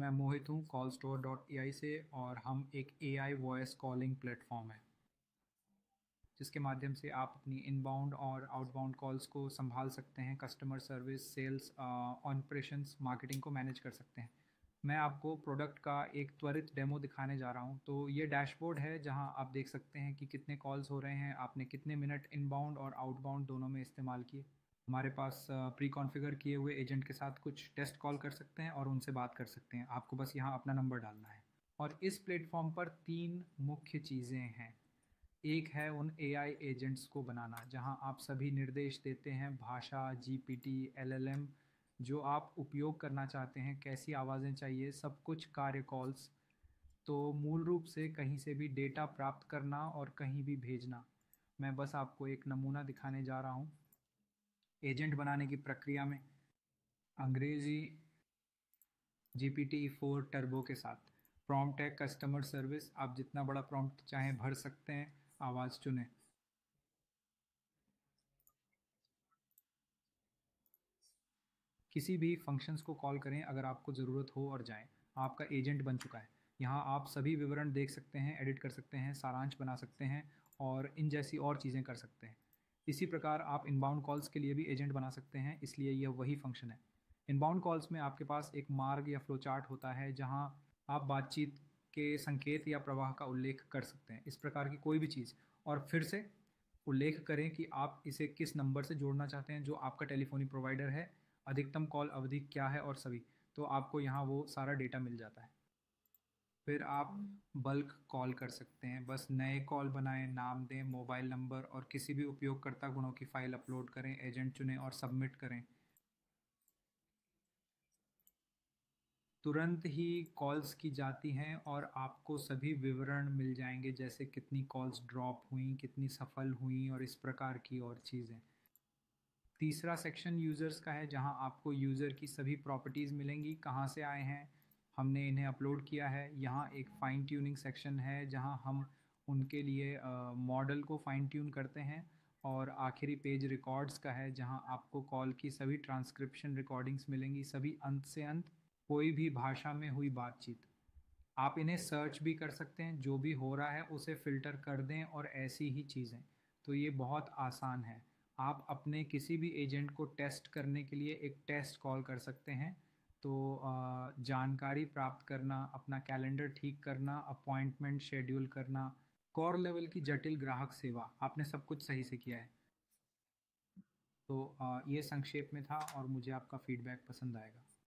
मैं मोहित हूँ call store dot A I से और हम एक A I voice calling platform है जिसके माध्यम से आप अपनी इनबाउंड और आउटबाउंड कॉल्स को संभाल सकते हैं customer service sales operation marketing को मैनेज कर सकते हैं मैं आपको प्रोडक्ट का एक त्वरित डेमो दिखाने जा रहा हूँ तो ये डैशबोर्ड है जहाँ आप देख सकते हैं कि कितने कॉल्स हो रहे हैं आपने कितने मिनट इनबाउंड और आउटबाउंड दोनों में इस्तेमाल किए हमारे पास प्री कॉन्फ़िगर किए हुए एजेंट के साथ कुछ टेस्ट कॉल कर सकते हैं और उनसे बात कर सकते हैं आपको बस यहाँ अपना नंबर डालना है और इस प्लेटफॉर्म पर तीन मुख्य चीज़ें हैं एक है उन एआई एजेंट्स को बनाना जहाँ आप सभी निर्देश देते हैं भाषा जीपीटी एलएलएम जो आप उपयोग करना चाहते हैं कैसी आवाज़ें चाहिए सब कुछ कार्य कॉल्स तो मूल रूप से कहीं से भी डेटा प्राप्त करना और कहीं भी भेजना मैं बस आपको एक नमूना दिखाने जा रहा हूँ एजेंट बनाने की प्रक्रिया में अंग्रेजी G P T four turbo के साथ प्रॉम्प्ट है कस्टमर सर्विस आप जितना बड़ा प्रॉम्प्ट चाहें भर सकते हैं आवाज़ चुने किसी भी फंक्शंस को कॉल करें अगर आपको ज़रूरत हो और जाएं आपका एजेंट बन चुका है यहाँ आप सभी विवरण देख सकते हैं एडिट कर सकते हैं सारांश बना सकते हैं और इन जैसी और चीज़ें कर सकते हैं इसी प्रकार आप इनबाउंड कॉल्स के लिए भी एजेंट बना सकते हैं इसलिए यह वही फंक्शन है इनबाउंड कॉल्स में आपके पास एक मार्ग या फ्लो चार्ट होता है जहां आप बातचीत के संकेत या प्रवाह का उल्लेख कर सकते हैं इस प्रकार की कोई भी चीज़ और फिर से उल्लेख करें कि आप इसे किस नंबर से जोड़ना चाहते हैं जो आपका टेलीफोनी प्रोवाइडर है अधिकतम कॉल अवधि क्या है और सभी तो आपको यहाँ वो सारा डेटा मिल जाता है फिर आप बल्क कॉल कर सकते हैं बस नए कॉल बनाएं नाम दें मोबाइल नंबर और किसी भी उपयोगकर्ता गुणों की फ़ाइल अपलोड करें एजेंट चुनें और सबमिट करें तुरंत ही कॉल्स की जाती हैं और आपको सभी विवरण मिल जाएंगे जैसे कितनी कॉल्स ड्रॉप हुई कितनी सफल हुई और इस प्रकार की और चीज़ें तीसरा सेक्शन यूज़र्स का है जहां आपको यूज़र की सभी प्रॉपर्टीज़ मिलेंगी कहां से आए हैं हमने इन्हें अपलोड किया है यहाँ एक फ़ाइन ट्यूनिंग सेक्शन है जहाँ हम उनके लिए मॉडल को फ़ाइन ट्यून करते हैं और आखिरी पेज रिकॉर्ड्स का है जहाँ आपको कॉल की सभी ट्रांसक्रिप्शन रिकॉर्डिंग्स मिलेंगी सभी अंत से अंत कोई भी भाषा में हुई बातचीत आप इन्हें सर्च भी कर सकते हैं जो भी हो रहा है उसे फ़िल्टर कर दें और ऐसी ही चीज़ें तो ये बहुत आसान है आप अपने किसी भी एजेंट को टेस्ट करने के लिए एक टेस्ट कॉल कर सकते हैं तो जानकारी प्राप्त करना अपना कैलेंडर ठीक करना अपॉइंटमेंट शेड्यूल करना कोर लेवल की जटिल ग्राहक सेवा आपने सब कुछ सही से किया है तो ये संक्षेप में था और मुझे आपका फीडबैक पसंद आएगा